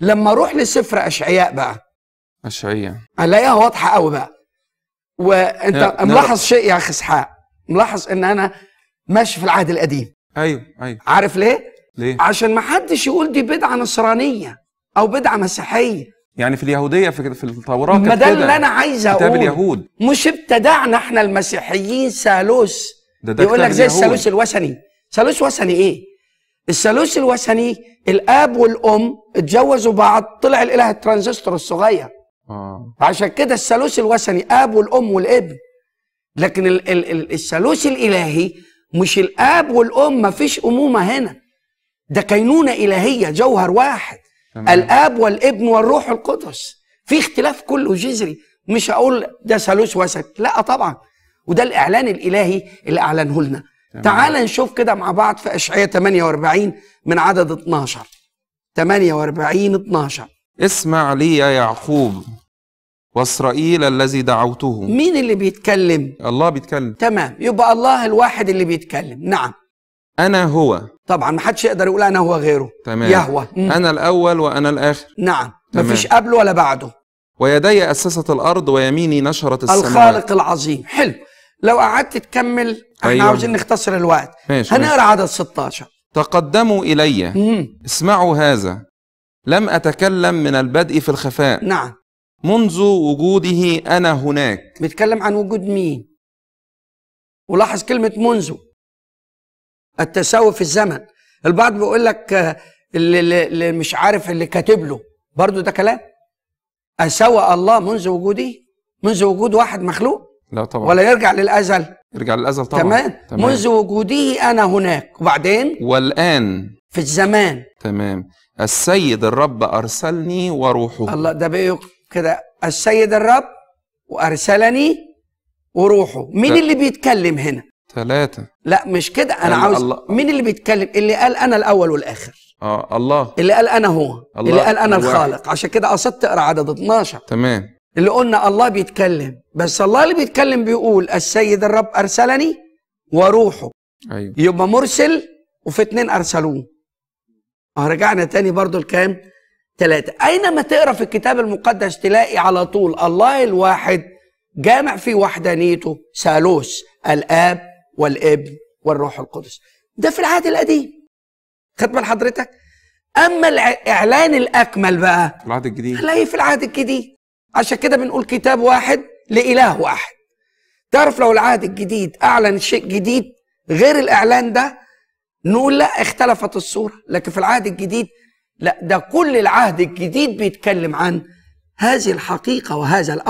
لما اروح لسفر اشعياء بقى اشعياء الاقيها واضحه قوي بقى وانت نعم. ملاحظ شيء يا اخي اسحاق ملاحظ ان انا ماشي في العهد القديم ايوه ايوه عارف ليه؟ ليه؟ عشان ما حدش يقول دي بدعه نصرانيه او بدعه مسيحيه يعني في اليهوديه في في التوراه ما ده اللي انا عايز اقول كتاب اليهود مش ابتدعنا احنا المسيحيين ثالوث ده ده يقول لك زي الثالوث الوثني ثالوث وثني ايه؟ الثالوث الوثني الاب والام اتجوزوا بعض طلع الاله الترانزستور الصغير آه. عشان كده الثالوث الوثني اب والام والابن لكن الثالوث الالهي مش الاب والام مفيش امومه هنا ده كينونه الهيه جوهر واحد تمام. الاب والابن والروح القدس في اختلاف كله جذري مش هقول ده ثالوث وثني لا طبعا وده الاعلان الالهي اللي اعلنه لنا تعال نشوف كده مع بعض في اشعياء 48 من عدد 12 48 12 اسمع لي يا يعقوب واسرائيل الذي دعوته مين اللي بيتكلم الله بيتكلم تمام يبقى الله الواحد اللي بيتكلم نعم انا هو طبعا ما حدش يقدر يقول انا هو غيره تمام يهوى انا الاول وانا الاخر نعم تمام. مفيش قبله ولا بعده ويدي اسست الارض ويميني نشرت السماء الخالق العظيم حلو لو قعدت تكمل احنا أيوة. عاوزين نختصر الوقت ماشي هنقرا عدد 16 تقدموا الي مم. اسمعوا هذا لم اتكلم من البدء في الخفاء نعم منذ وجوده انا هناك بيتكلم عن وجود مين ولاحظ كلمه منذ التساوي في الزمن البعض بيقول لك آه، اللي, اللي مش عارف اللي كاتب له برضه ده كلام اسوى الله منذ وجوده منذ وجود واحد مخلوق لا طبعا ولا يرجع للازل يرجع للازل طبعا تمام, تمام. منذ وجوده انا هناك وبعدين والان في الزمان تمام السيد الرب ارسلني وروحه الله ده بيقول كده السيد الرب وارسلني وروحه مين ده. اللي بيتكلم هنا ثلاثة لا مش كده انا عاوز الله. مين اللي بيتكلم اللي قال انا الاول والاخر اه الله اللي قال انا هو الله. اللي قال انا الخالق عشان كده قصدت تقرا عدد 12 تمام اللي قلنا الله بيتكلم بس الله اللي بيتكلم بيقول السيد الرب ارسلني وروحه ايوه يبقى مرسل وفي اتنين ارسلوه آه، رجعنا تاني برضو لكام ثلاثة أينما تقرأ في الكتاب المقدس تلاقي على طول الله الواحد جامع في وحدانيته ثالوث الآب والابن والروح القدس ده في العهد القديم خد بال حضرتك أما الإعلان الأكمل بقى العهد الجديد تلاقيه في العهد الجديد عشان كده بنقول كتاب واحد لإله واحد تعرف لو العهد الجديد أعلن شيء جديد غير الإعلان ده نقول لا اختلفت الصورة لكن في العهد الجديد لا ده كل العهد الجديد بيتكلم عن هذه الحقيقة وهذا الأمر